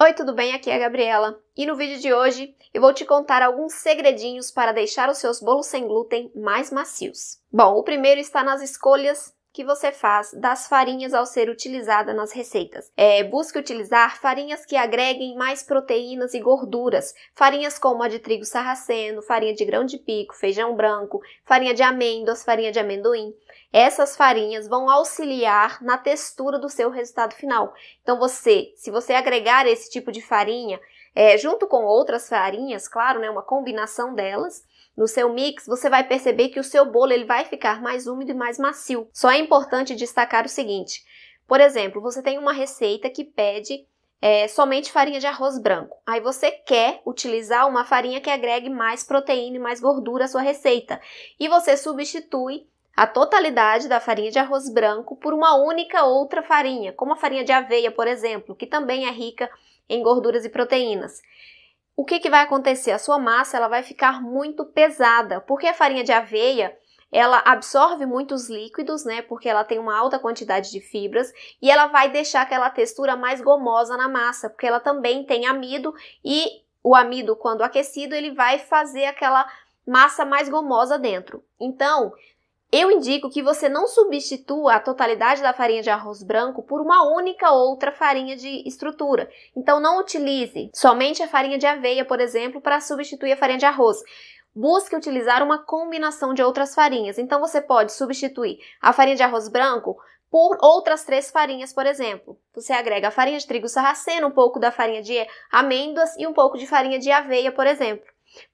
Oi, tudo bem? Aqui é a Gabriela e no vídeo de hoje eu vou te contar alguns segredinhos para deixar os seus bolos sem glúten mais macios. Bom, o primeiro está nas escolhas que você faz das farinhas ao ser utilizada nas receitas. É, busque utilizar farinhas que agreguem mais proteínas e gorduras, farinhas como a de trigo sarraceno, farinha de grão de pico, feijão branco, farinha de amêndoas, farinha de amendoim. Essas farinhas vão auxiliar na textura do seu resultado final. Então, você, se você agregar esse tipo de farinha, é, junto com outras farinhas, claro, né, uma combinação delas, no seu mix, você vai perceber que o seu bolo ele vai ficar mais úmido e mais macio. Só é importante destacar o seguinte: por exemplo, você tem uma receita que pede é, somente farinha de arroz branco. Aí você quer utilizar uma farinha que agregue mais proteína e mais gordura à sua receita. E você substitui a totalidade da farinha de arroz branco por uma única outra farinha, como a farinha de aveia, por exemplo, que também é rica em gorduras e proteínas. O que, que vai acontecer? A sua massa ela vai ficar muito pesada, porque a farinha de aveia ela absorve muitos líquidos, né? Porque ela tem uma alta quantidade de fibras e ela vai deixar aquela textura mais gomosa na massa, porque ela também tem amido e o amido, quando aquecido, ele vai fazer aquela massa mais gomosa dentro. Então, eu indico que você não substitua a totalidade da farinha de arroz branco por uma única outra farinha de estrutura. Então não utilize somente a farinha de aveia, por exemplo, para substituir a farinha de arroz. Busque utilizar uma combinação de outras farinhas. Então você pode substituir a farinha de arroz branco por outras três farinhas, por exemplo. Você agrega a farinha de trigo sarraceno, um pouco da farinha de amêndoas e um pouco de farinha de aveia, por exemplo.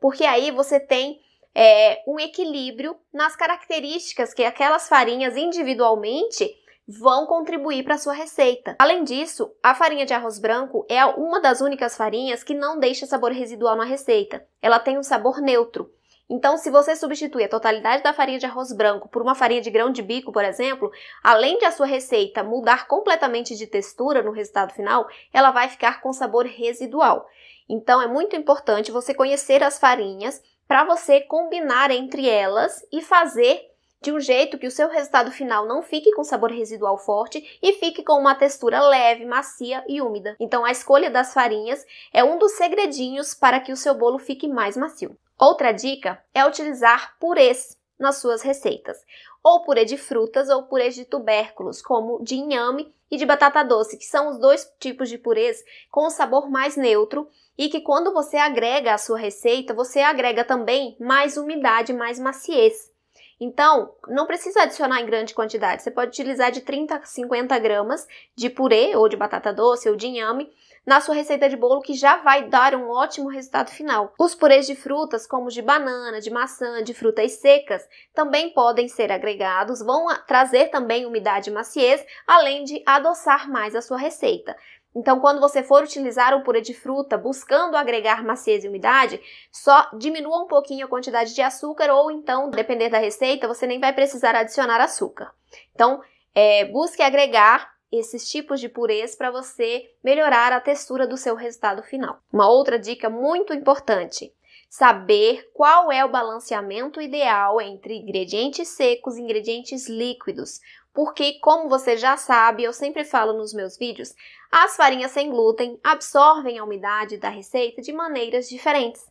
Porque aí você tem é, um equilíbrio nas características que aquelas farinhas individualmente vão contribuir para a sua receita. Além disso, a farinha de arroz branco é uma das únicas farinhas que não deixa sabor residual na receita. Ela tem um sabor neutro. Então, se você substituir a totalidade da farinha de arroz branco por uma farinha de grão de bico, por exemplo, além de a sua receita mudar completamente de textura no resultado final, ela vai ficar com sabor residual. Então, é muito importante você conhecer as farinhas para você combinar entre elas e fazer de um jeito que o seu resultado final não fique com sabor residual forte e fique com uma textura leve, macia e úmida. Então, a escolha das farinhas é um dos segredinhos para que o seu bolo fique mais macio. Outra dica é utilizar purês nas suas receitas. Ou purê de frutas ou purê de tubérculos, como de inhame e de batata doce, que são os dois tipos de purês com sabor mais neutro e que quando você agrega à sua receita, você agrega também mais umidade, mais maciez. Então, não precisa adicionar em grande quantidade. Você pode utilizar de 30 a 50 gramas de purê ou de batata doce ou de inhame na sua receita de bolo que já vai dar um ótimo resultado final. Os purês de frutas, como de banana, de maçã, de frutas secas, também podem ser agregados, vão trazer também umidade e maciez, além de adoçar mais a sua receita. Então, quando você for utilizar o purê de fruta buscando agregar maciez e umidade, só diminua um pouquinho a quantidade de açúcar ou então, depender da receita, você nem vai precisar adicionar açúcar. Então, é, busque agregar esses tipos de purês para você melhorar a textura do seu resultado final. Uma outra dica muito importante: saber qual é o balanceamento ideal entre ingredientes secos e ingredientes líquidos. Porque, como você já sabe, eu sempre falo nos meus vídeos, as farinhas sem glúten absorvem a umidade da receita de maneiras diferentes.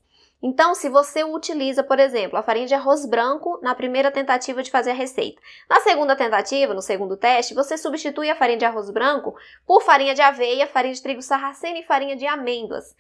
Então, se você utiliza, por exemplo, a farinha de arroz branco na primeira tentativa de fazer a receita, na segunda tentativa, no segundo teste, você substitui a farinha de arroz branco por farinha de aveia, farinha de trigo sarraceno e farinha de amêndoas.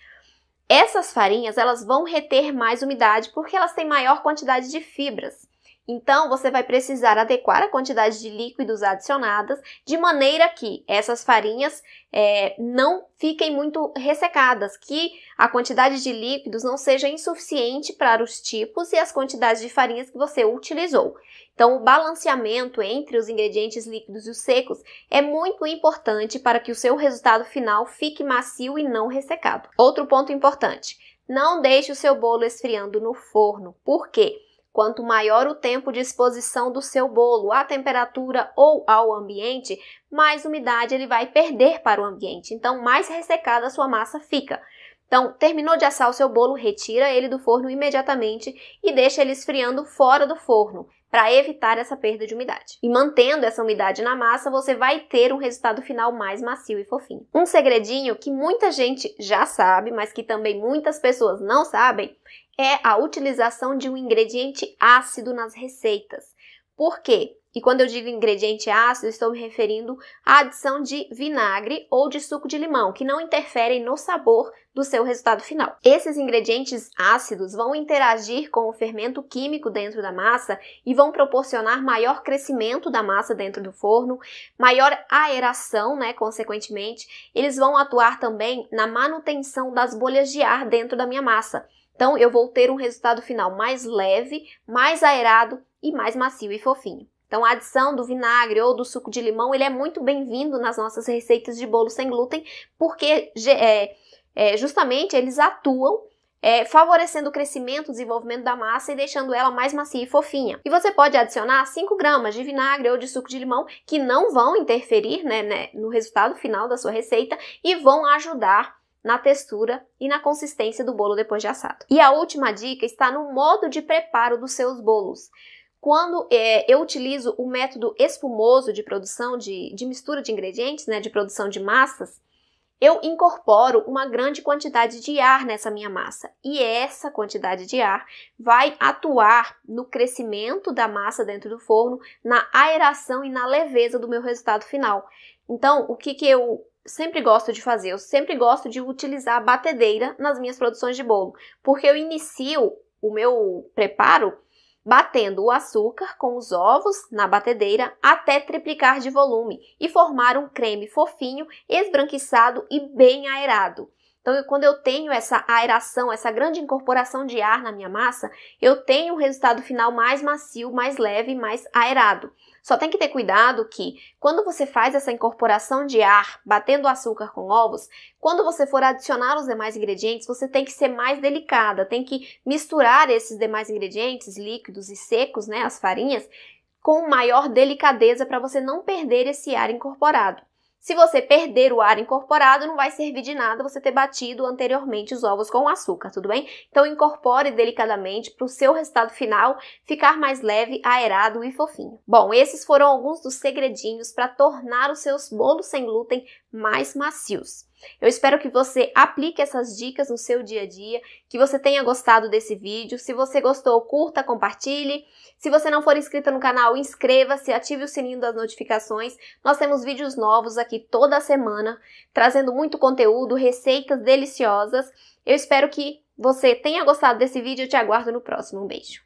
Essas farinhas, elas vão reter mais umidade porque elas têm maior quantidade de fibras. Então, você vai precisar adequar a quantidade de líquidos adicionadas de maneira que essas farinhas é, não fiquem muito ressecadas, que a quantidade de líquidos não seja insuficiente para os tipos e as quantidades de farinhas que você utilizou. Então, o balanceamento entre os ingredientes líquidos e os secos é muito importante para que o seu resultado final fique macio e não ressecado. Outro ponto importante: não deixe o seu bolo esfriando no forno. Por quê? Quanto maior o tempo de exposição do seu bolo à temperatura ou ao ambiente, mais umidade ele vai perder para o ambiente, então mais ressecada a sua massa fica. Então, terminou de assar o seu bolo, retira ele do forno imediatamente e deixa ele esfriando fora do forno para evitar essa perda de umidade. E mantendo essa umidade na massa, você vai ter um resultado final mais macio e fofinho. Um segredinho que muita gente já sabe, mas que também muitas pessoas não sabem, é a utilização de um ingrediente ácido nas receitas. Por quê? E quando eu digo ingrediente ácido, estou me referindo à adição de vinagre ou de suco de limão, que não interferem no sabor do seu resultado final. Esses ingredientes ácidos vão interagir com o fermento químico dentro da massa e vão proporcionar maior crescimento da massa dentro do forno, maior aeração, né, consequentemente, eles vão atuar também na manutenção das bolhas de ar dentro da minha massa. Então eu vou ter um resultado final mais leve, mais aerado e mais macio e fofinho. Então, a adição do vinagre ou do suco de limão, ele é muito bem-vindo nas nossas receitas de bolo sem glúten, porque é, é, justamente eles atuam é, favorecendo o crescimento e desenvolvimento da massa e deixando ela mais macia e fofinha. E você pode adicionar 5 gramas de vinagre ou de suco de limão, que não vão interferir né, né, no resultado final da sua receita e vão ajudar na textura e na consistência do bolo depois de assado. E a última dica está no modo de preparo dos seus bolos. Quando é, eu utilizo o método espumoso de produção de, de mistura de ingredientes, né, de produção de massas, eu incorporo uma grande quantidade de ar nessa minha massa e essa quantidade de ar vai atuar no crescimento da massa dentro do forno, na aeração e na leveza do meu resultado final. Então, o que, que eu sempre gosto de fazer? Eu sempre gosto de utilizar a batedeira nas minhas produções de bolo, porque eu inicio o meu preparo batendo o açúcar com os ovos na batedeira até triplicar de volume e formar um creme fofinho, esbranquiçado e bem aerado. Então, eu, quando eu tenho essa aeração, essa grande incorporação de ar na minha massa, eu tenho um resultado final mais macio, mais leve, mais aerado. Só tem que ter cuidado que, quando você faz essa incorporação de ar batendo açúcar com ovos, quando você for adicionar os demais ingredientes, você tem que ser mais delicada, tem que misturar esses demais ingredientes líquidos e secos, né, as farinhas, com maior delicadeza para você não perder esse ar incorporado. Se você perder o ar incorporado, não vai servir de nada você ter batido anteriormente os ovos com açúcar, tudo bem? Então incorpore delicadamente para o seu resultado final ficar mais leve, aerado e fofinho. Bom, esses foram alguns dos segredinhos para tornar os seus bolos sem glúten mais macios. Eu espero que você aplique essas dicas no seu dia a dia, que você tenha gostado desse vídeo. Se você gostou, curta, compartilhe. Se você não for inscrito no canal, inscreva-se, ative o sininho das notificações. Nós temos vídeos novos aqui toda semana, trazendo muito conteúdo, receitas deliciosas. Eu espero que você tenha gostado desse vídeo. Eu te aguardo no próximo. Um beijo.